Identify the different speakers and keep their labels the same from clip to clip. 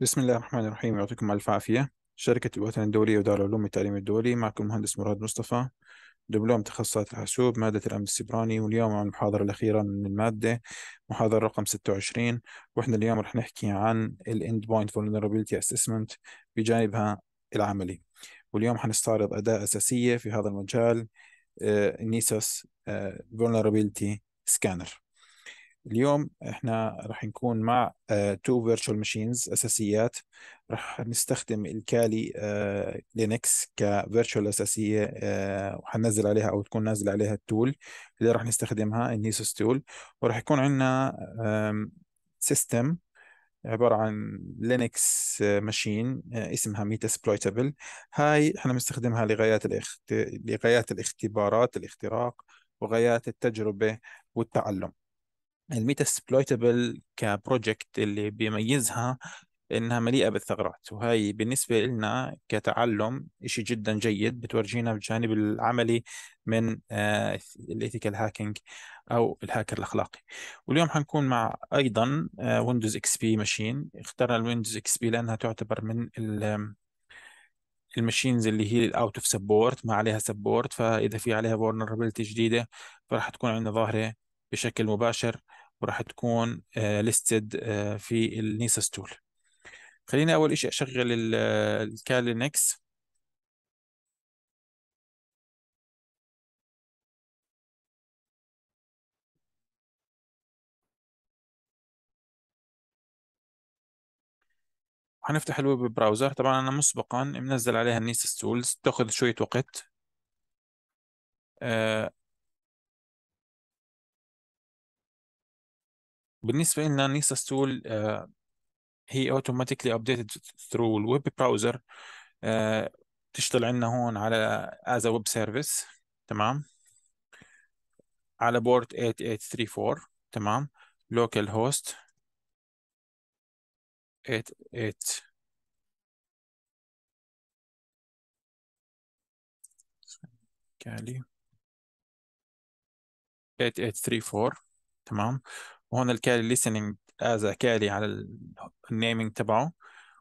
Speaker 1: بسم الله الرحمن الرحيم يعطيكم ألف عافية شركة الوطن الدولي ودار العلوم والتعليم الدولي
Speaker 2: معكم المهندس مراد مصطفى دبلوم تخصصات الحاسوب مادة الأمن السيبراني واليوم عن المحاضرة الأخيرة من المادة محاضرة رقم 26 وإحنا اليوم رح نحكي عن الإند بوينت Vulnerability Assessment بجانبها العملي واليوم حنستعرض أداة أساسية في هذا المجال آه، نيسوس آه، Vulnerability Scanner اليوم احنا رح نكون مع تو فيرتشوال ماشينز اساسيات رح نستخدم الكالي آه، لينكس كفيرتشوال اساسيه آه، وحننزل عليها او تكون نازل عليها التول اللي رح نستخدمها النيسوس تول ورح يكون عندنا سيستم عبارة عن لينكس ماشين آه، اسمها ميتا اسبلويتابل هاي احنا بنستخدمها لغايات الاخت... لغايات الاختبارات الاختراق وغايات التجربة والتعلم الميتا سبلويتبل كبروجكت اللي بيميزها انها مليئه بالثغرات وهي بالنسبه لنا كتعلم شيء جدا جيد بتورجينا الجانب العملي من آه، الايثيكال هاكينج او الهاكر الاخلاقي واليوم حنكون مع ايضا آه، ويندوز اكس بي ماشين اخترنا الويندوز اكس بي لانها تعتبر من الماشينز اللي هي الاوت اوف سبورت ما عليها سبورت فاذا في عليها فورنربيلتي جديده فراح تكون عندنا ظاهره بشكل مباشر وراح تكون ليستد آه، آه، في النيسا ستول
Speaker 1: خليني اول شيء اشغل آه، الكالينكس هنفتح الويب براوزر طبعا انا مسبقا منزل عليها النيسس تولز تاخذ شويه وقت بالنسبة لنا نيسا ستول آه، هي
Speaker 2: اوتوماتيكلي ابديتد ثرو الويب براوزر تشتغل عندنا هون على از ويب سيرفيس تمام على بورت
Speaker 1: 8834 تمام لوكال هوست 88 8834
Speaker 2: تمام وهون الكالي listening از كالي على النيمينج تبعه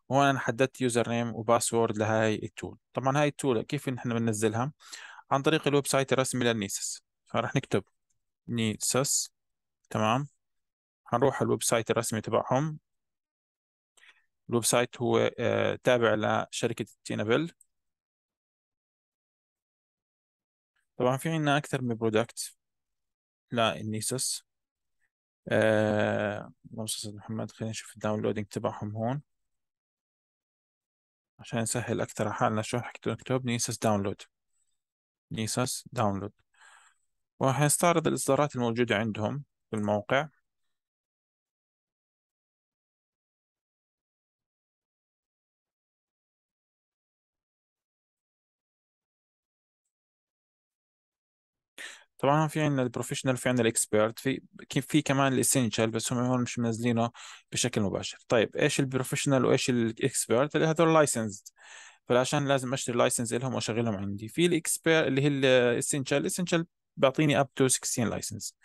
Speaker 2: وهون انا حددت يوزر نيم وباسورد لهاي التول طبعا هاي التول كيف نحن بننزلها عن طريق الويب سايت الرسمي للنيسس فرح نكتب نيسس تمام هنروح الويب سايت الرسمي تبعهم الويب سايت هو آه، تابع لشركة تينابل طبعا في عنا أكثر من برودكت النيسس آه اللهم صل على محمد خلينا نشوف الداونلودينج تبعهم هون عشان نسهل أكثر حالنا شو حكيت نكتب نيسس داونلود
Speaker 1: نيسس داونلود وراح الإصدارات الموجودة عندهم في الموقع طبعا في عندنا البروفيشنال في عندنا الاكسبيرت
Speaker 2: في في كمان الاسينشال بس هم هون مش منزلينه بشكل مباشر طيب ايش البروفيشنال وايش الاكسبيرت اللي هذول لايسنس فعشان لازم اشتري لايسنس لهم واشغلهم عندي في الاكسبيرت اللي هي الاسينشال الاسينشال بيعطيني اب تو 16 لايسنس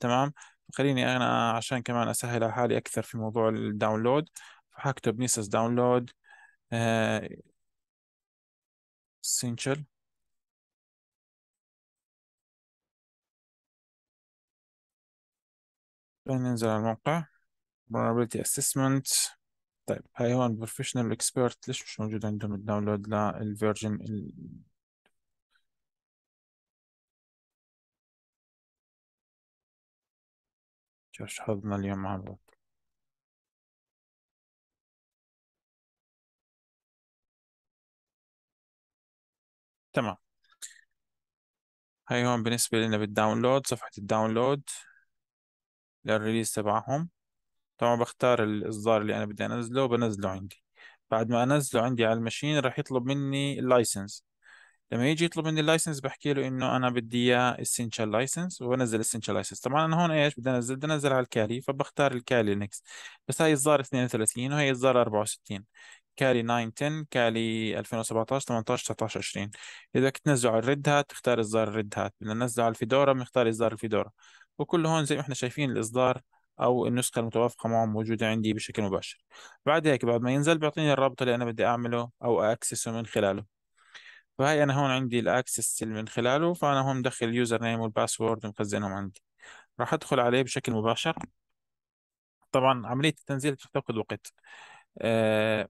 Speaker 2: تمام خليني انا عشان كمان اسهل على حالي اكثر في موضوع الداونلود فحكتب
Speaker 1: نيسس داونلود اسينشال ننزل على الموقع vulnerability assessment طيب هاي هون بروفيشنال اكسبيرت ليش مش موجود عندهم الداونلود للفيرجن ال... شاش حظنا اليوم مع بعض تمام هاي هون بالنسبة لنا بالداونلود صفحة الداونلود
Speaker 2: للريليز تبعهم طبعا بختار الإصدار اللي أنا بدي أنزله وبنزله عندي بعد ما أنزله عندي على المشين راح يطلب مني اللايسنس لما يجي يطلب مني اللايسنس بحكي له انه انا بدي اياه اسينشال لايسنس وبنزل اسينشال لايسنس طبعا انا هون ايش بدي انزل بدي انزل على الكالي فبختار الكالي نكست بس هاي اصدار 32 وهي اصدار 64 كالي 910 كالي 2017 18 19 20 اذا كنت تنزله على الريد هات تختار اصدار الريد هات بدنا ننزله على الفيدورا بنختار اصدار الفيدورا وكل هون زي ما احنا شايفين الإصدار أو النسخة المتوافقة معه موجودة عندي بشكل مباشر بعد هيك بعد ما ينزل بيعطيني الرابط اللي أنا بدي أعمله أو أكسسه من خلاله فهي أنا هون عندي الأكسس اللي من خلاله فأنا هون مدخل اليوزر نيم والباسورد ومخزنهم عندي راح أدخل عليه بشكل مباشر طبعا عملية التنزيل بتاخد وقت آه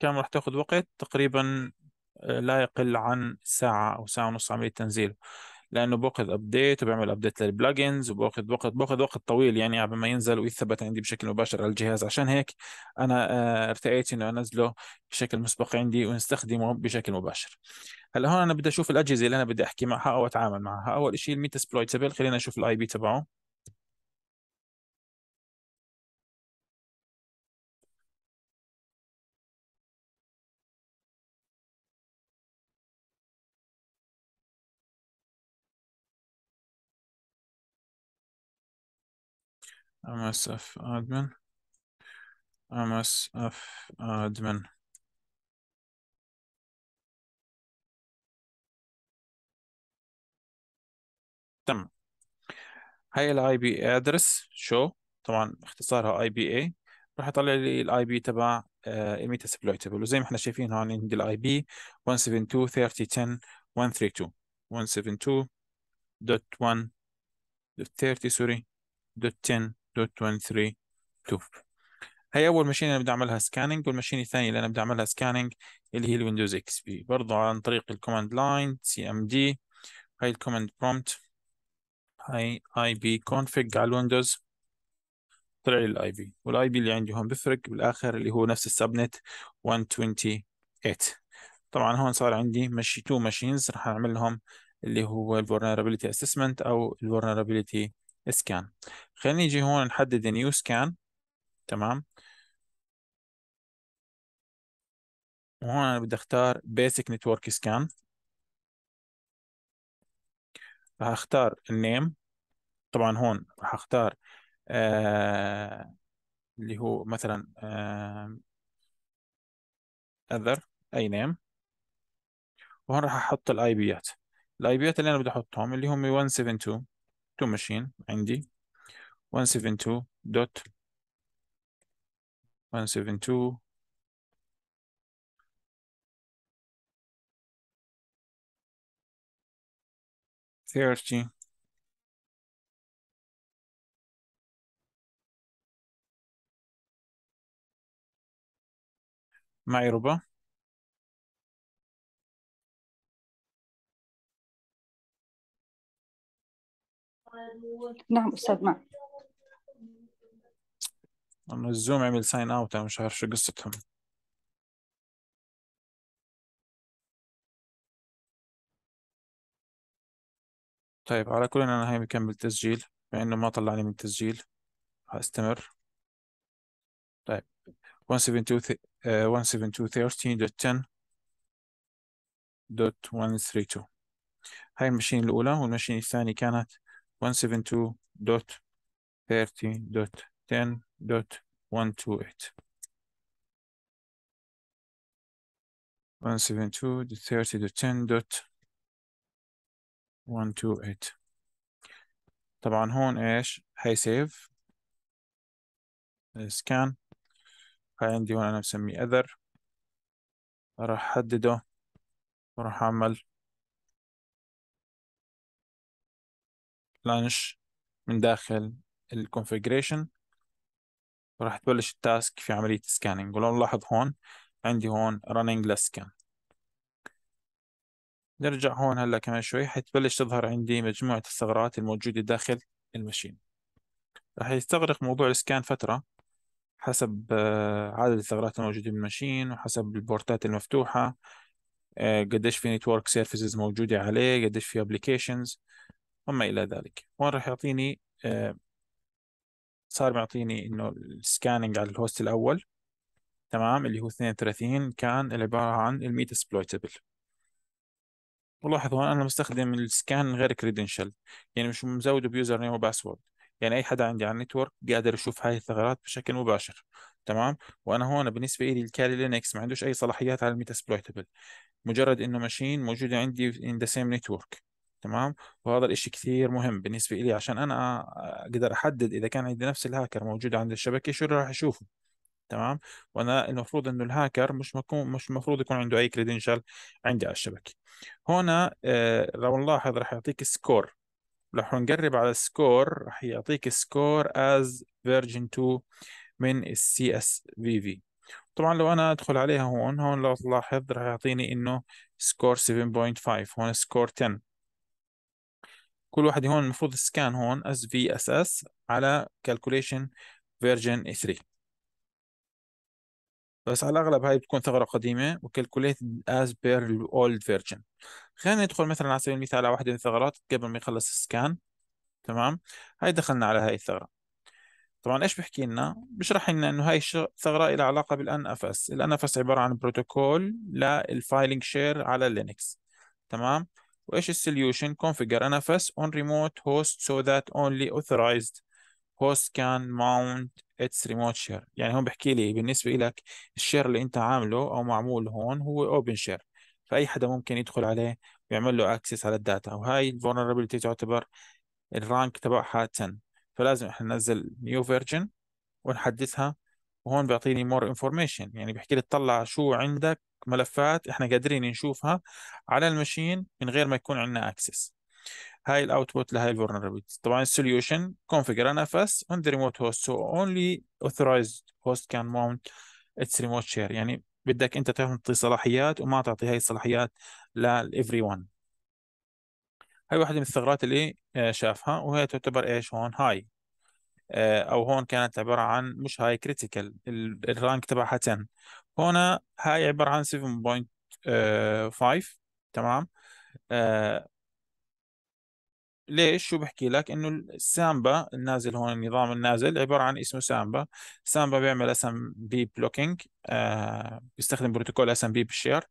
Speaker 2: كم راح تاخد وقت تقريبا آه، لا يقل عن ساعة أو ساعة ونص عملية تنزيله لانه باخذ ابديت وبعمل ابديت للبلجنز وباخذ وقت باخذ وقت طويل يعني قبل ما ينزل ويثبت عندي بشكل مباشر على الجهاز عشان هيك انا آه، ارتئيت انه انزله بشكل مسبق عندي ونستخدمه بشكل مباشر هلا هون انا بدي اشوف الاجهزه اللي انا بدي احكي معها او اتعامل معها اول شيء الميتا سبلويتبل خلينا نشوف الاي بي
Speaker 1: تبعه msf admin msf admin تم هاي الاي بي ادرس شو طبعا اختصارها اي بي إيه. اي راح يطلع لي
Speaker 2: الاي بي تبع ايميت سبلويتبل وزي ما احنا شايفين هون عندي الاي بي 172.30.10.132 172.1 30 سوري 10 2.13.2 هي اول ماشين انا بدي اعملها سكاننج والماشين الثانيه اللي انا بدي اعملها سكاننج اللي هي الويندوز اكس بي برضه عن طريق الكوماند لاين سي ام دي هاي الكوماند برومبت هاي اي بي كونفج على الويندوز طلع لي الاي بي والاي بي اللي عندي هون بفرق بالاخر اللي هو نفس السبنت 128 طبعا هون صار عندي ماشي تو ماشينز رح اعمل لهم اللي هو الفولنربيلتي اسسمنت او الفولنربيلتي سكان خلينا نجي هون نحدد نيو سكان تمام
Speaker 1: وهون انا بدي اختار بيسك نتورك سكان راح اختار النيم
Speaker 2: طبعا هون راح اختار آه اللي هو مثلا آه اذر اي نيم وهون راح احط الاي بيات الاي بيات اللي انا بدي احطهم اللي هم 172 تو ماشين
Speaker 1: عندي 172 دوت 172 30 معي ربع نعم أستاذ معك نعم. أنا الزوم عمل ساين أوت أنا مش عارف شو قصتهم طيب على كل أنا هاي مكمل تسجيل مع إنه ما طلعني من التسجيل هستمر طيب
Speaker 2: 13.10.132 آه، هاي المشين الأولى والمشين الثاني كانت 172.13.10.132 172.30.10.128.
Speaker 1: 172.30.10.128 طبعا
Speaker 2: هون ايش هيسيف سكان
Speaker 1: هاي عندي هون انا مسميه اذر راح احدده وراح اعمل لانش
Speaker 2: من داخل الكونفجريشن وراح تبلش التاسك في عملية السكاننج ولو نلاحظ هون عندي هون running less scan نرجع هون هلا كمان شوي حتبلش تظهر عندي مجموعة الثغرات الموجودة داخل المشين راح يستغرق موضوع السكان فترة حسب آه، عدد الثغرات الموجودة بالماشين وحسب البورتات المفتوحة آه، قديش في نتورك سيرفيسز موجودة عليه قديش في ابليكيشنز وما الى ذلك هون راح يعطيني آه، صار معطيني انه السكاننج على الهوست الاول تمام اللي هو 32 كان عباره عن الميت اسبلويتبل ولاحظ هون انا مستخدم السكان غير كريدنشال يعني مش مزوده بيوزر نيم وباسورد يعني اي حدا عندي على النتورك قادر يشوف هاي الثغرات بشكل مباشر تمام وانا هون بالنسبه لي الكالي لينكس ما عندوش اي صلاحيات على الميت اسبلويتبل مجرد انه ماشين موجوده عندي ان ذا سيم نتورك تمام وهذا الإشي كثير مهم بالنسبة لي عشان أنا أقدر أحدد إذا كان عندي نفس الهاكر موجود عند الشبكة شو اللي راح أشوفه تمام وانا المفروض انه الهاكر مش مكون مش المفروض يكون عنده اي كريدنشال عندي على الشبكه هنا آه، لو نلاحظ راح يعطيك سكور راح نقرب على السكور راح يعطيك سكور از فيرجن 2 من السي اس في في طبعا لو انا ادخل عليها هون هون لو تلاحظ راح يعطيني انه سكور 7.5 هون سكور 10 كل واحدة هون المفروض سكان هون اس في اس اس على كالكوليشن فيرجن 3 بس على الأغلب هاي بتكون ثغرة قديمة وكالكوليت as per old version خلينا ندخل مثلا على سبيل المثال على واحدة من الثغرات قبل ما يخلص السكان تمام هاي دخلنا على هاي الثغرة طبعا ايش بحكي لنا بشرح لنا انه هاي الثغرة لها علاقة بالان اف اس الان اف اس عبارة عن بروتوكول للفايلنج شير على لينكس تمام وايش السوليوشن configure NFS on remote host so that only authorized host can mount its remote share يعني هون بحكي لي بالنسبه لك الشير اللي انت عامله او معمول هون هو open share فاي حدا ممكن يدخل عليه ويعمل له access على الداتا وهاي vulnerability تعتبر الرانك تبعها 10 فلازم احنا ننزل new version ونحدثها وهون بيعطيني مور انفورميشن يعني بيحكي لي تطلع شو عندك ملفات احنا قادرين نشوفها على المشين من غير ما يكون عندنا اكسس هاي الاوتبوت لهي الفولنربيلتيز طبعا السوليوشن ان اف اس اون ذا ريموت هوست سو اونلي authorized هوست كان ماونت اتس ريموت شير يعني بدك انت تعطي صلاحيات وما تعطي هاي الصلاحيات لافري ون هاي واحدة من الثغرات اللي آه، شافها وهي تعتبر ايش هون هاي آه، او هون كانت عباره عن مش هاي كريتيكال الرانك تبعها 10 هون هاي عباره عن 7.5 آه، تمام آه، ليش شو بحكي لك انه السامبا النازل هون النظام النازل عباره عن اسمه سامبا سامبا بيعمل اس ام بي بلوكينج آه، بيستخدم بروتوكول اس ام بي بالشير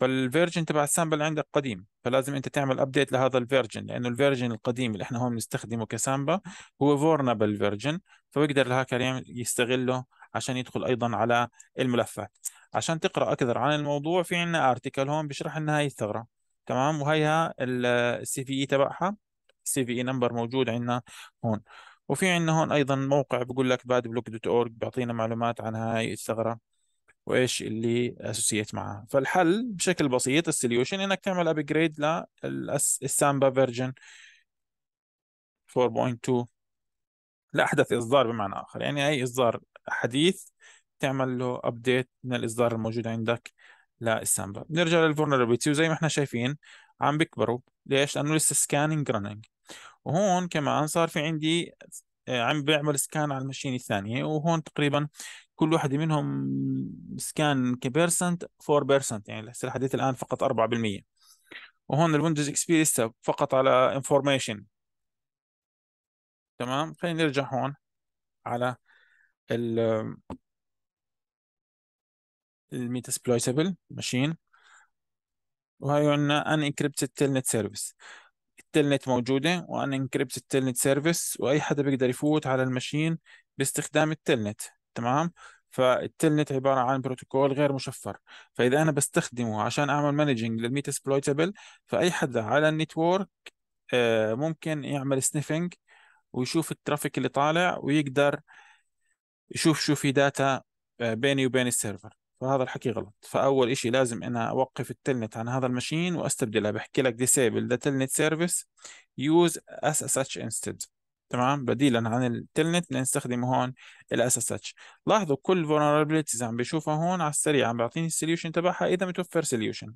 Speaker 2: فالفيرجن تبع السامبا اللي عندك قديم فلازم انت تعمل ابديت لهذا الفيرجن لانه الفيرجن القديم اللي احنا هون بنستخدمه كسامبا هو فورنبل فيرجن فبيقدر الهاكر يستغله عشان يدخل ايضا على الملفات عشان تقرا اكثر عن الموضوع في عندنا ارتكل هون بشرح لنا هاي الثغره تمام وهيها السي في اي e تبعها سي في اي نمبر موجود عندنا هون وفي عندنا هون ايضا موقع بقول لك باد بلوك دوت اورج بيعطينا معلومات عن هاي الثغره وايش اللي اسوسيت معها فالحل بشكل بسيط السوليوشن انك تعمل ابجريد للسامبا فيرجن 4.2 لاحدث اصدار بمعنى اخر يعني اي اصدار حديث تعمل له ابديت من الاصدار الموجود عندك للسامبا بنرجع للفولنربيلتي وزي ما احنا شايفين عم بيكبروا ليش لانه لسه سكاننج رننج وهون كمان صار في عندي آه، عم بيعمل سكان على المشين الثانية وهون تقريبا كل واحدة منهم سكان كبيرسنت 4% يعني لسه لحديت الآن فقط 4% وهون الويندوز اكس بي لسه فقط على انفورميشن تمام خلينا نرجع هون على ال آه، الميتاسبلويتبل ماشين وهي عندنا ان انكربتد تيلنت سيرفيس التلنت موجوده وانا انكربت التلنت سيرفيس واي حدا بيقدر يفوت على المشين باستخدام التلنت تمام فالتلنت عباره عن بروتوكول غير مشفر فاذا انا بستخدمه عشان اعمل مانجنج للميت اسبلويتبل فاي حدا على النتورك آه، ممكن يعمل سنيفنج ويشوف الترافيك اللي طالع ويقدر يشوف شو في داتا آه، بيني وبين السيرفر فهذا الحكي غلط فاول إشي لازم انا اوقف التلنت عن هذا المشين واستبدلها بحكي لك ذا تلنت سيرفيس يوز اس اس اتش انستد تمام بديلا عن التلنت لنستخدم هون الاس اس اتش لاحظوا كل فولنربيلتيز عم بشوفها هون على السريع عم بيعطيني السوليوشن تبعها اذا متوفر سوليوشن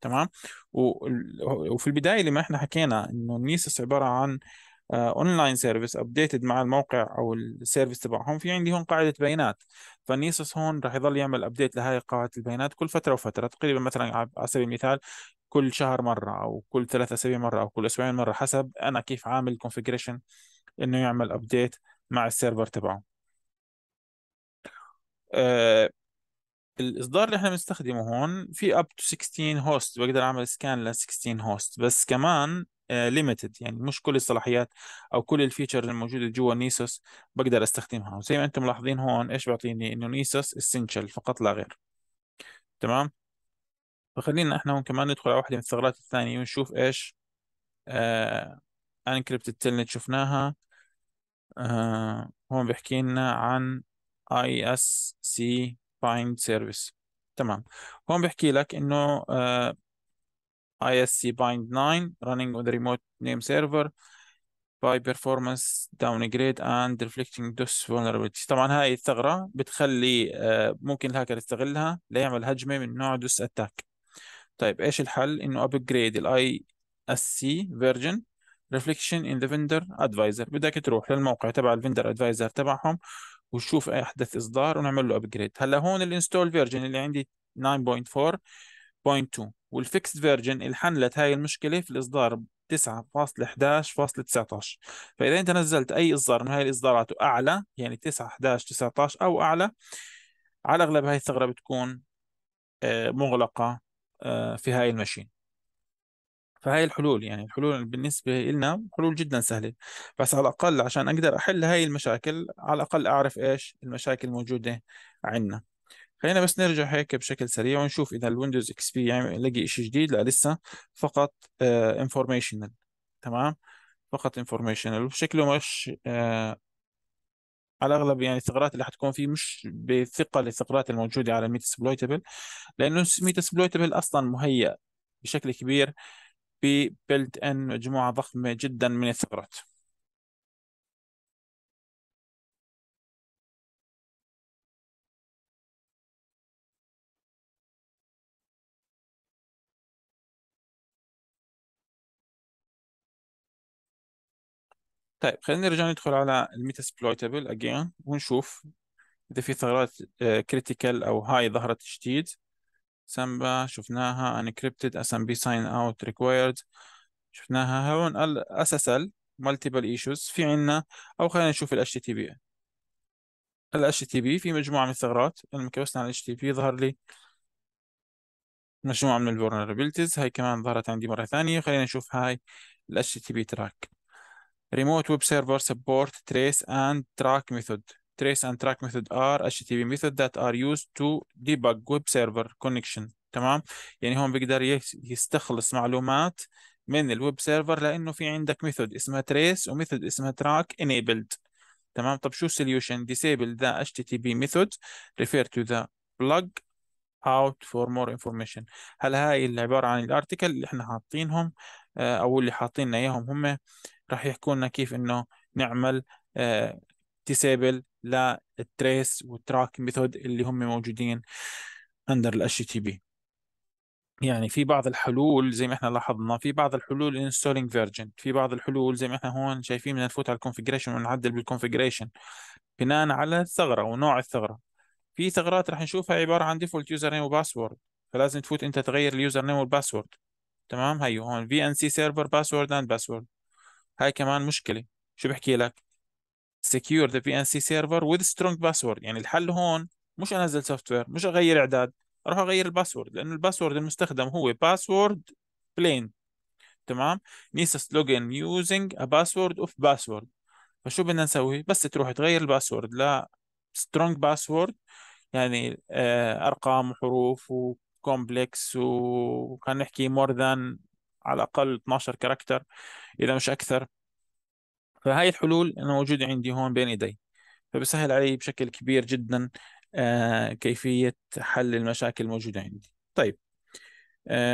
Speaker 2: تمام وفي البدايه لما احنا حكينا انه النيسس عباره عن اونلاين سيرفيس ابديتد مع الموقع او السيرفيس تبعهم في عندي هون قاعده بيانات فنيسوس هون راح يضل يعمل ابديت لهي قاعده البيانات كل فتره وفتره تقريبا مثلا على سبيل المثال كل شهر مره او كل ثلاثة اسابيع مره او كل اسبوعين مره حسب انا كيف عامل الكونفجريشن انه يعمل ابديت مع السيرفر تبعه آه، الاصدار اللي احنا بنستخدمه هون في اب تو 16 هوست بقدر اعمل سكان ل 16 هوست بس كمان ليميتد آه، uh, يعني مش كل الصلاحيات او كل الفيتشر الموجوده جوا نيسوس بقدر استخدمها وزي ما انتم ملاحظين هون ايش بيعطيني انه نيسوس اسينشال فقط لا غير تمام فخلينا احنا هون كمان ندخل على واحده من الثغرات الثانيه ونشوف ايش انكربتد uh, تلنت شفناها uh, هون بيحكي لنا عن اي اس سي بايند سيرفيس تمام هون بحكي لك انه اي اس سي بايند 9 اون ذا ريموت نيم سيرفر باي بيرفورمانس داون جريد اند ريفلكتنج دوس فولنربيلتي طبعا هاي الثغرة بتخلي آه، ممكن الهاكر يستغلها ليعمل هجمة من نوع دوس اتاك طيب ايش الحل انه ابجريد الاي اس سي فيرجن reflection in the vendor advisor بدك تروح للموقع تبع الفندر ادفايزر تبعهم ونشوف احدث اصدار ونعمل له ابجريد هلا هون الانستول فيرجن اللي عندي 9.4.2 والفيكس فيرجن اللي حلت هاي المشكله في الاصدار 9.11.19 فاذا انت نزلت اي اصدار من هاي الاصدارات واعلى يعني 9 11 19 او اعلى على الاغلب هاي الثغره بتكون آه، مغلقه آه، في هاي الماشين فهاي الحلول يعني الحلول بالنسبة لنا حلول جدا سهلة بس على الأقل عشان أقدر أحل هاي المشاكل على الأقل أعرف إيش المشاكل الموجودة عندنا خلينا بس نرجع هيك بشكل سريع ونشوف إذا الويندوز اكس بي يعني لقي إشي جديد لا لسه فقط انفورميشنال آه، uh, تمام فقط انفورميشنال وشكله مش uh, على الاغلب يعني الثغرات اللي حتكون فيه مش بثقه للثغرات الموجوده على ميت اسبلويتبل لانه ميت اسبلويتبل اصلا مهيئ بشكل
Speaker 1: كبير ببيلت ان مجموعه ضخمه جدا من الثغرات طيب خلينا نرجع ندخل على الميتا سبلويتابل اجين ونشوف اذا في ثغرات
Speaker 2: كريتيكال آه، او هاي ظهرت جديد سامبا شفناها انكريبتد اس ام بي ساين اوت ريكويرد شفناها هون الاس اس ال مالتيبل ايشوز في عندنا او خلينا نشوف الاتش تي بي الاتش تي بي في مجموعه من الثغرات لما كبسنا على الاتش تي بي ظهر لي مجموعه من الفولنربيلتيز هاي كمان ظهرت عندي مره ثانيه خلينا نشوف هاي الاتش تي بي تراك ريموت ويب سيرفر سبورت تريس اند تراك ميثود trace and track method are HTTP method that are used to debug web server connection تمام يعني هون بيقدر يستخلص معلومات من الويب سيرفر لانه في عندك ميثود اسمها trace وميثود اسمها track enabled تمام طب شو solution disable the HTTP method refer to the plug out for more information هل هاي اللي عبارة عن الارتكل اللي احنا حاطينهم آه، او اللي حاطين لنا اياهم هم راح يحكوا لنا كيف انه نعمل آه، disable للتريس والتراك ميثود اللي هم موجودين اندر الاتش تي بي يعني في بعض الحلول زي ما احنا لاحظنا في بعض الحلول انستولينج فيرجن في بعض الحلول زي ما احنا هون شايفين بدنا نفوت على الكونفجريشن ونعدل بالكونفجريشن بناء على الثغره ونوع الثغره في ثغرات رح نشوفها عباره عن ديفولت يوزر نيم وباسورد فلازم تفوت انت تغير اليوزر نيم والباسورد تمام هيو هون في ان سي سيرفر باسورد اند باسورد هاي كمان مشكله شو بحكي لك secure the PNC server with strong password يعني الحل هون مش انزل سوفت وير مش اغير اعداد اروح اغير الباسورد لانه الباسورد المستخدم هو باسورد بلين تمام نيسس لوجن يوزنج ا باسورد اوف باسورد فشو بدنا نسوي بس تروح تغير الباسورد ل سترونج باسورد يعني آه، ارقام وحروف وكومبلكس وخلينا نحكي مور ذان على الاقل 12 كاركتر اذا مش اكثر فهاي الحلول أنا موجودة عندي هون بين إيدي فبسهل علي بشكل كبير جدا آه، كيفية حل المشاكل الموجودة عندي طيب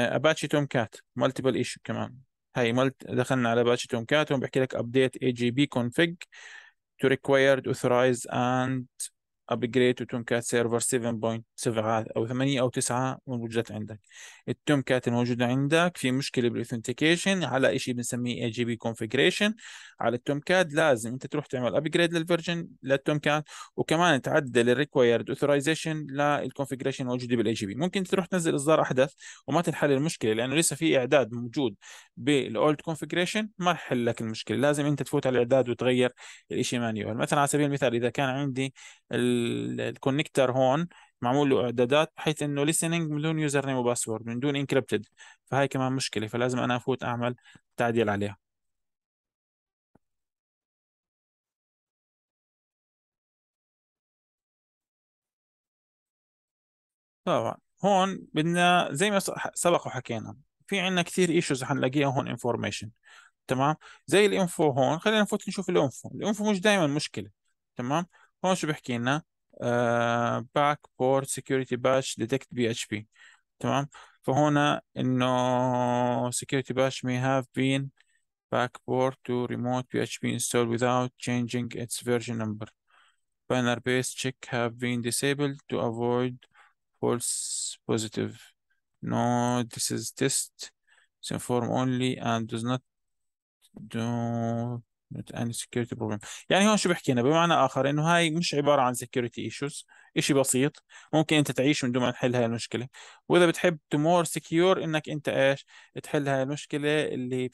Speaker 2: أباتشي توم كات مالتيبل ايشو كمان هاي ملت دخلنا على أباتشي توم كات وبحكي لك update AGB config to required authorize and ابجريد وتومكات كات سيرفر 7.7 او 8 او 9 موجودات عندك التوم كات الموجوده عندك في مشكله بالاوثنتيكيشن على شيء بنسميه اي جي بي كونفجريشن على التوم كات لازم انت تروح تعمل ابجريد للفيرجن للتوم كات وكمان تعدل الريكوايرد اوثرايزيشن للكونفجريشن الموجوده بالاي جي بي ممكن تروح تنزل اصدار احدث وما تنحل المشكله لانه لسه في اعداد موجود بالاولد كونفجريشن ما حل لك المشكله لازم انت تفوت على الاعداد وتغير الشيء مانيوال مثلا على سبيل المثال اذا كان عندي ال الكونكتر هون معمول له اعدادات بحيث انه listening بدون يوزر نيم وباسورد من دون انكربتد فهي كمان
Speaker 1: مشكله فلازم انا افوت اعمل تعديل عليها طبعا هون بدنا زي ما سبق وحكينا في عندنا
Speaker 2: كثير ايشوز حنلاقيها هون انفورميشن تمام زي الانفو هون خلينا نفوت نشوف الانفو الانفو مش دائما مشكله تمام هون شو بحكي لنا Backport security بورت سكيورتي PHP. ديتكت بي اتش بي تمام فهنا انه security patch may have been backport to remote PHP install without changing its version number. Banner based check have been disabled to avoid false positive. No, this is test, it's inform only and does not do ان سكيورتي بروبلم يعني هون شو بحكينا بمعنى اخر انه هاي مش عباره عن سكيورتي ايشوز شيء بسيط ممكن انت تعيش من دون ما تحل هاي المشكله واذا بتحب تو مور سكيور انك انت ايش تحل هاي المشكله اللي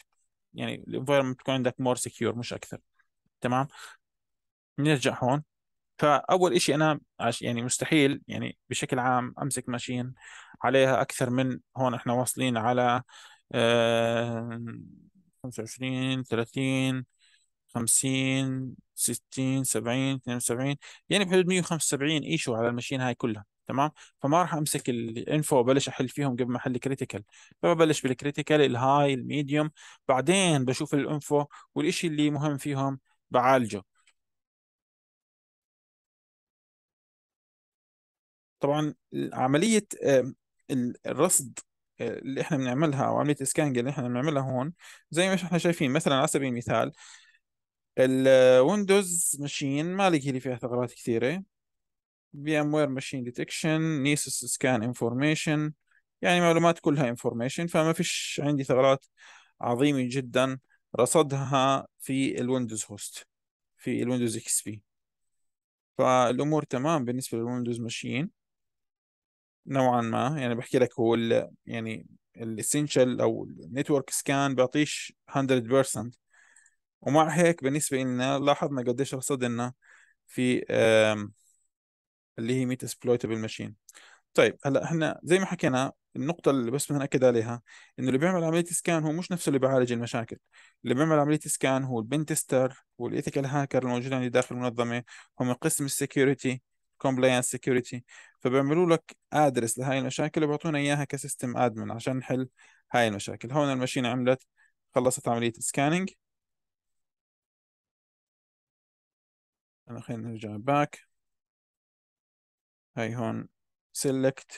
Speaker 2: يعني الانفايرمنت تكون عندك مور سكيور مش اكثر تمام نرجع هون فاول شيء انا عش يعني مستحيل يعني بشكل عام امسك ماشين عليها اكثر من هون احنا واصلين على 25 آه، 30 50 60 70 72 يعني بحدود 175 ايشو على المشين هاي كلها تمام فما راح امسك الانفو وبلش احل فيهم قبل ما احل الكريتيكال فببلش بالكريتيكال الهاي الميديوم بعدين بشوف الانفو والشيء اللي مهم فيهم
Speaker 1: بعالجه طبعا عمليه الرصد آه، اللي احنا بنعملها او عمليه
Speaker 2: السكانج اللي احنا بنعملها هون زي ما احنا شايفين مثلا على سبيل المثال الويندوز ماشين ما لقي لي فيها ثغرات كثيره في ام وير ماشين ديتكشن نيسس سكان انفورميشن يعني معلومات كلها انفورميشن فما فيش عندي ثغرات عظيمه جدا رصدها في الويندوز هوست في الويندوز اكس بي فالامور تمام بالنسبه للويندوز ماشين نوعا ما يعني بحكي لك هو الـ يعني الاسينشال او النتورك سكان بيعطيش 100% ومع هيك بالنسبة لنا لاحظنا قديش رصدنا في اللي هي ميت اسبلويتبل ماشين طيب هلا احنا زي ما حكينا النقطة اللي بس بدنا نأكد عليها إنه اللي بيعمل عملية سكان هو مش نفسه اللي بيعالج المشاكل، اللي بيعمل عملية سكان هو البنتستر والإيثيكال هاكر الموجودين عندي داخل المنظمة هم قسم السكيورتي كومبلاينس سكيورتي فبيعملوا لك ادرس لهاي المشاكل وبيعطونا إياها كسيستم ادمن عشان نحل هاي المشاكل،
Speaker 1: هون الماشين عملت خلصت عملية سكاننج خلينا نرجع باك هاي هون select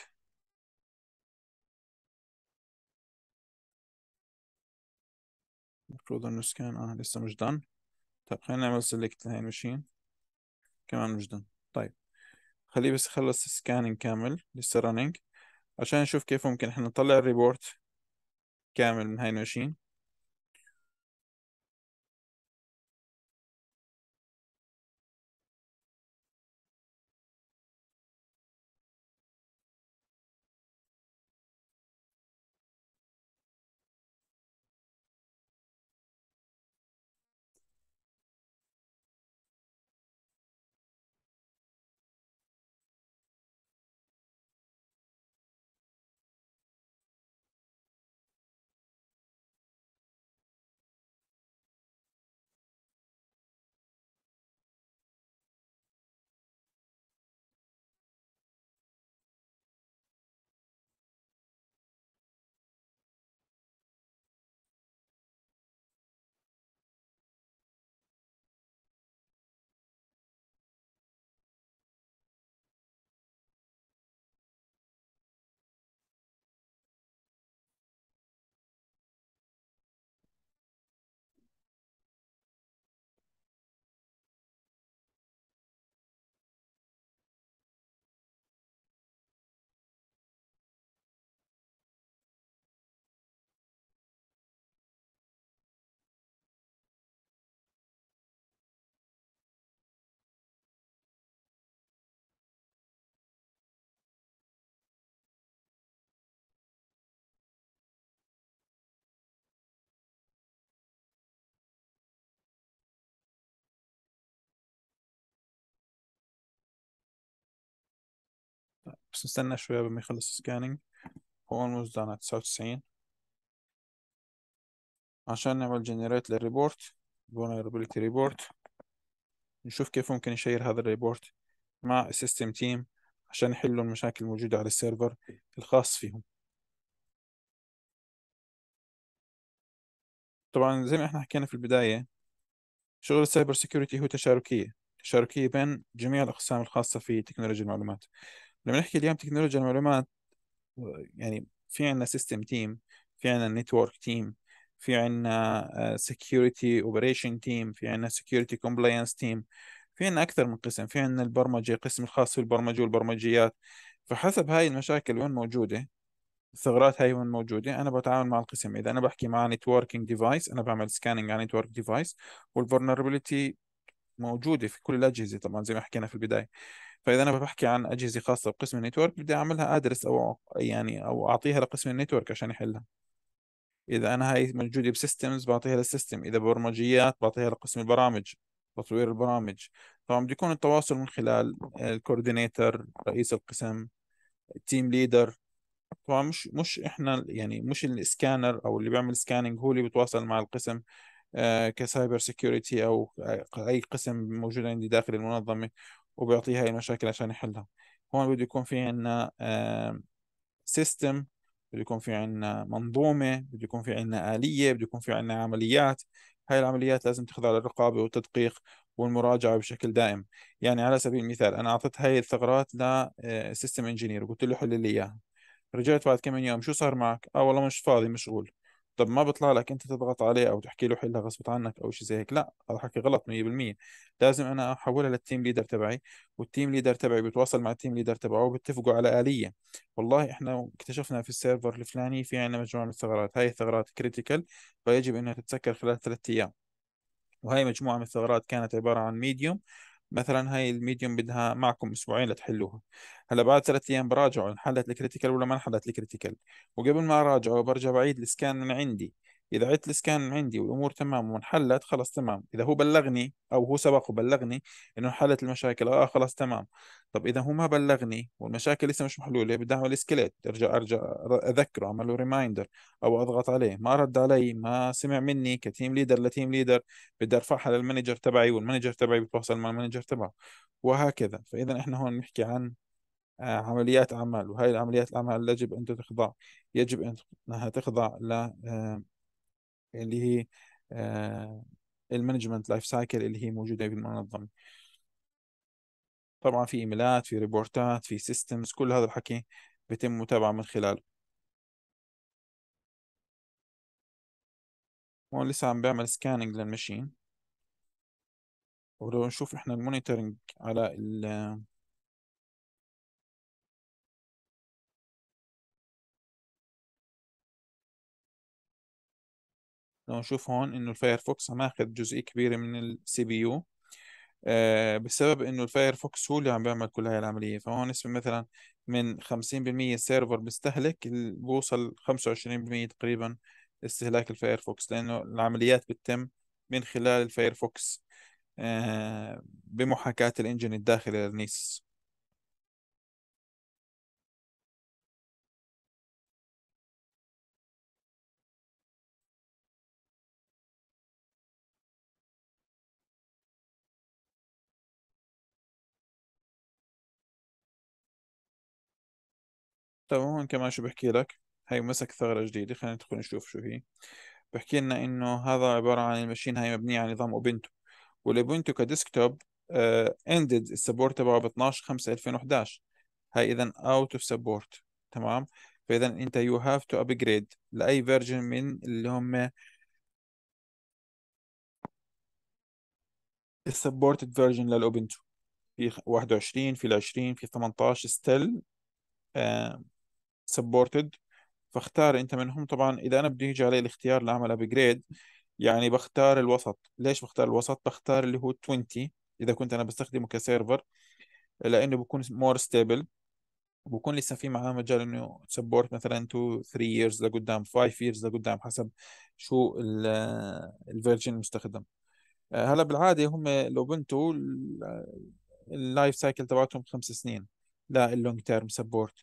Speaker 1: المفروض انه سكان اه لسه مش دن طيب خلينا نعمل
Speaker 2: select لهي المشين كمان مش دن طيب خليه بس يخلص سكاننج كامل لسه running عشان نشوف كيف ممكن احنا نطلع الريبورت كامل
Speaker 1: من هاي المشين بس نستنى شوية بما يخلص سكاننج هو almost done at 99
Speaker 2: عشان نعمل generate للريبورت vulnerability report نشوف كيف ممكن نشير هذا الريبورت مع السيستم تيم عشان يحلوا المشاكل الموجودة على السيرفر الخاص فيهم طبعا زي ما احنا حكينا في البداية شغل السايبر سيكيورتي هو تشاركية تشاركية بين جميع الأقسام الخاصة في تكنولوجيا المعلومات لما نحكي اليوم تكنولوجيا المعلومات يعني في عندنا سيستم تيم في عندنا نتورك تيم في عندنا سكيورتي اوبريشن تيم في عندنا سكيورتي كومبلاينس تيم في عندنا اكثر من قسم في عندنا البرمجه قسم الخاص في البرمجه والبرمجيات فحسب هاي المشاكل وين موجوده الثغرات هاي وين موجوده انا بتعامل مع القسم اذا انا بحكي مع نتوركينج ديفايس انا بعمل سكاننج على نتورك ديفايس والفولنربيلتي موجوده في كل الاجهزه طبعا زي ما حكينا في البدايه فاذا انا بحكي عن اجهزه خاصه بقسم النيتورك بدي اعملها ادرس او يعني او اعطيها لقسم النيتورك عشان يحلها اذا انا هاي موجوده بسيستمز بعطيها للسيستم اذا برمجيات بعطيها لقسم البرامج تطوير البرامج طبعا بده يكون التواصل من خلال الكوردينيتر رئيس القسم التيم ليدر طبعا مش مش احنا يعني مش السكانر او اللي بيعمل سكاننج هو اللي بيتواصل مع القسم آه، كسايبر سيكيورتي او اي قسم موجود عندي داخل المنظمه وبيعطيها هاي المشاكل عشان يحلها هون بده يكون في عندنا سيستم بده يكون في عندنا منظومه بده يكون في عندنا اليه بده يكون في عندنا عمليات هاي العمليات لازم تخضع للرقابه والتدقيق والمراجعه بشكل دائم يعني على سبيل المثال انا اعطيت هاي الثغرات لسيستم انجينير آه، وقلت له حل لي اياها رجعت بعد كم يوم شو صار معك اه والله مش فاضي مشغول طب ما بيطلع لك انت تضغط عليه او تحكي له حلها غصب عنك او شيء زي هيك لا هذا حكي غلط 100% لازم انا احولها للتيم ليدر تبعي والتيم ليدر تبعي بيتواصل مع التيم ليدر تبعه وبيتفقوا على اليه والله احنا اكتشفنا في السيرفر الفلاني في عندنا مجموعه من الثغرات هاي الثغرات كريتيكال فيجب انها تتسكر خلال ثلاث ايام وهي مجموعه من الثغرات كانت عباره عن ميديوم مثلا هاي الميديوم بدها معكم اسبوعين لتحلوها هلا بعد ثلاث ايام براجعه انحلت الكريتيكال ولا ما انحلت الكريتيكال وقبل ما اراجعه برجع بعيد السكان من عندي اذا عدت الاسكان عندي والامور تمام وانحلت خلص تمام اذا هو بلغني او هو سبق وبلغني انه انحلت المشاكل اه خلص تمام طب اذا هو ما بلغني والمشاكل لسه مش محلوله بدي اعمل اسكليت ارجع ارجع اذكره اعمل له ريمايندر او اضغط عليه ما رد علي ما سمع مني كتيم ليدر لتيم ليدر بدي ارفعها للمانجر تبعي والمانجر تبعي بتواصل مع المانجر تبعه وهكذا فاذا احنا هون بنحكي عن آه، عمليات اعمال وهي العمليات الاعمال يجب ان تخضع يجب انها تخضع ل آه، اللي هي آه، المانجمنت لايف سايكل اللي هي موجوده بالمنظمه طبعا في ايميلات في ريبورتات في سيستمز كل هذا الحكي بيتم متابعه من خلاله هون لسه عم بعمل سكاننج للماشين
Speaker 1: نشوف احنا المونيتورنج على ال لو نشوف هون انه الفايرفوكس ماخذ جزء كبير من السي بي يو
Speaker 2: آه، بسبب انه الفايرفوكس هو اللي عم بيعمل كل هاي العمليه فهون اسمه مثلا من 50% سيرفر بيستهلك بوصل 25% تقريبا استهلاك الفايرفوكس لانه العمليات بتتم من خلال الفايرفوكس
Speaker 1: آه، بمحاكاة الانجن الداخلي للنيس تمام هون كمان شو بحكي لك هاي مسك ثغرة جديدة خلينا ندخل نشوف شو هي
Speaker 2: بحكي لنا انه هذا عبارة عن المشين هاي مبنية على نظام اوبنتو والاوبنتو كديسكتوب اندد آه، السبورت تبعه ب 12 5 2011 هاي اذا اوت اوف سبورت تمام فاذا انت يو هاف تو ابجريد لاي فيرجن من اللي هم السبورتد فيرجن للاوبنتو في 21 في 20 في 18 ستيل سبورتد فاختار انت منهم طبعا اذا انا بده يجي علي الاختيار لاعمل ابجريد يعني بختار الوسط ليش بختار الوسط بختار اللي هو 20 اذا كنت انا بستخدمه كسيرفر لانه بكون مور ستيبل بكون لسه في معاه مجال انه سبورت مثلا 2 3 ييرز لقدام 5 ييرز لقدام حسب شو الفيرجن آه، المستخدم آه، هلا بالعاده هم الاوبنتو اللايف آه، سايكل تبعتهم خمس سنين لا اللونج تيرم سبورت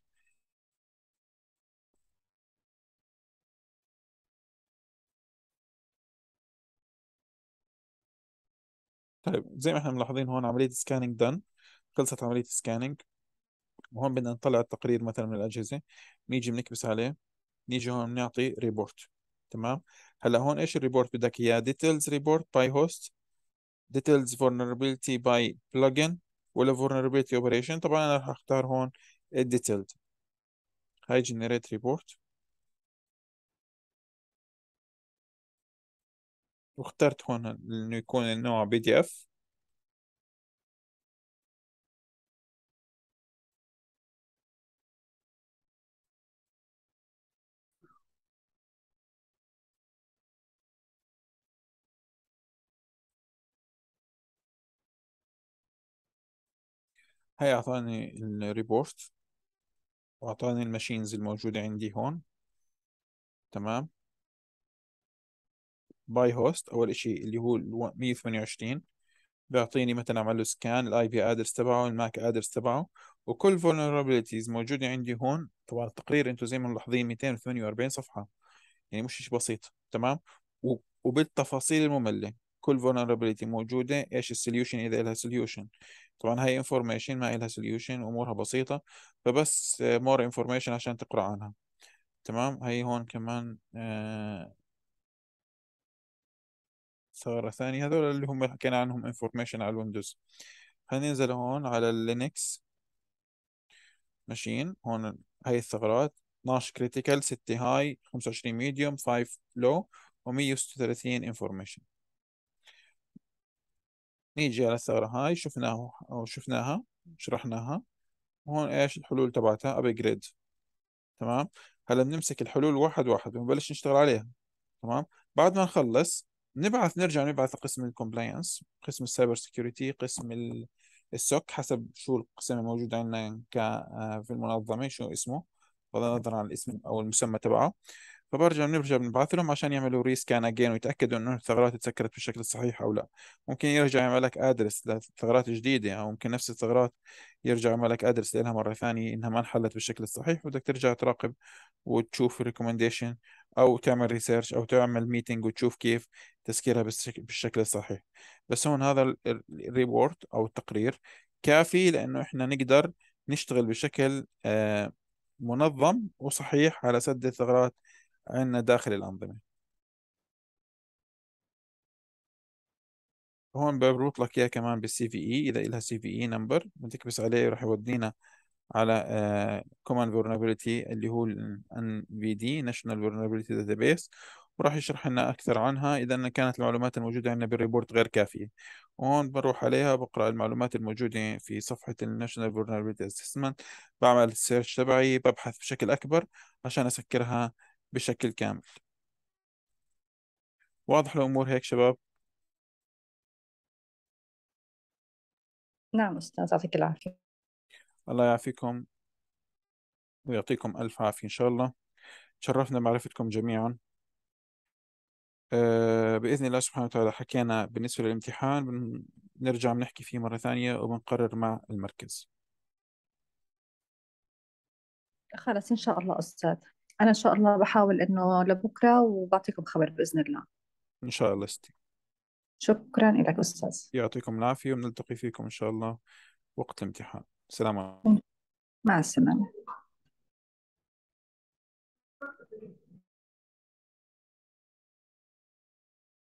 Speaker 1: طيب زي ما احنا ملاحظين هون عملية سكاننج دن خلصت عملية سكاننج وهون بدنا نطلع
Speaker 2: التقرير مثلا من الأجهزة نيجي بنكبس عليه نيجي هون بنعطي ريبورت تمام هلا هون ايش الريبورت بدك اياه ديتيلز ريبورت باي هوست ديتيلز فولنربيلتي باي بلجن ولا فولنربيلتي اوبريشن طبعا انا راح اختار هون الديتيلد
Speaker 1: هاي جنريت ريبورت واخترت هون انه يكون النوع بي دي اف هاي اعطاني الريبورت
Speaker 2: واعطاني الماشينز الموجودة عندي هون تمام باي هوست اول شيء اللي هو 128 بيعطيني مثلا اعمل له سكان الاي بي ادرس تبعه الماك ادرس تبعه وكل فولنربيلتيز موجوده عندي هون طبعا التقرير انتم زي ما ملاحظين 248 صفحه يعني مش شيء بسيط تمام وبالتفاصيل الممله كل فولنربيلتي موجوده ايش السوليوشن اذا لها سوليوشن طبعا هاي انفورميشن ما لها سوليوشن امورها بسيطه فبس مور انفورميشن عشان تقرا عنها تمام هي هون كمان آه ثغرة ثانية هذول اللي هم حكينا عنهم انفورميشن على الويندوز هننزل هون على اللينكس ماشين هون هاي الثغرات 12 critical 6 high 25 medium 5 low و136 information نيجي على الثغرة هاي شفناها أو شفناها شرحناها وهون ايش الحلول تبعتها ابجريد تمام هلا بنمسك الحلول واحد واحد ونبلش نشتغل عليها تمام بعد ما نخلص نبعث نرجع نبعث قسم الكومبلاينس قسم السايبر سيكيورتي قسم السوك حسب شو القسم الموجود عندنا آه، في المنظمه شو اسمه بغض النظر عن الاسم او المسمى تبعه فبرجع بنرجع بنبعث لهم عشان يعملوا ريسكان يعني اجين ويتاكدوا انه الثغرات اتسكرت بالشكل الصحيح او لا ممكن يرجع يعمل لك ادرس لثغرات جديده او يعني ممكن نفس الثغرات يرجع يعمل لك ادرس لها مره ثانيه انها ما انحلت بالشكل الصحيح وبدك ترجع تراقب وتشوف ريكومنديشن او تعمل ريسيرش او تعمل ميتنج وتشوف كيف تسكيرها بالشكل الصحيح بس هون هذا الريبورت او التقرير كافي لانه احنا نقدر نشتغل بشكل آه، منظم وصحيح على سد الثغرات عندنا داخل الأنظمة هون بربط لك إياه كمان بالسي في إي إذا إلها سي في إي نمبر بتكبس عليه راح يودينا على كومن آه، فولنربيلتي اللي هو الان في دي ناشونال داتا داتابيس وراح يشرح لنا اكثر عنها اذا كانت المعلومات الموجوده عندنا بالريبورت غير كافيه وهون بروح عليها بقرا المعلومات الموجوده في صفحه الناشونال فولنربيلتي اسسمنت بعمل السيرش تبعي ببحث بشكل اكبر عشان اسكرها بشكل كامل
Speaker 1: واضح الأمور هيك شباب نعم أستاذ يعطيك العافية الله يعافيكم
Speaker 2: ويعطيكم ألف عافية إن شاء الله تشرفنا معرفتكم جميعا آه، بإذن الله سبحانه وتعالى حكينا بالنسبة للامتحان بنرجع بنحكي فيه مرة ثانية وبنقرر مع المركز
Speaker 1: خلاص إن شاء الله أستاذ انا ان شاء الله بحاول انه لبكره وبعطيكم خبر باذن الله
Speaker 2: ان شاء الله ستي
Speaker 1: شكرا لك استاذ
Speaker 2: يعطيكم العافيه
Speaker 1: ونلتقي فيكم ان شاء الله وقت الامتحان سلام عليكم مع السلامه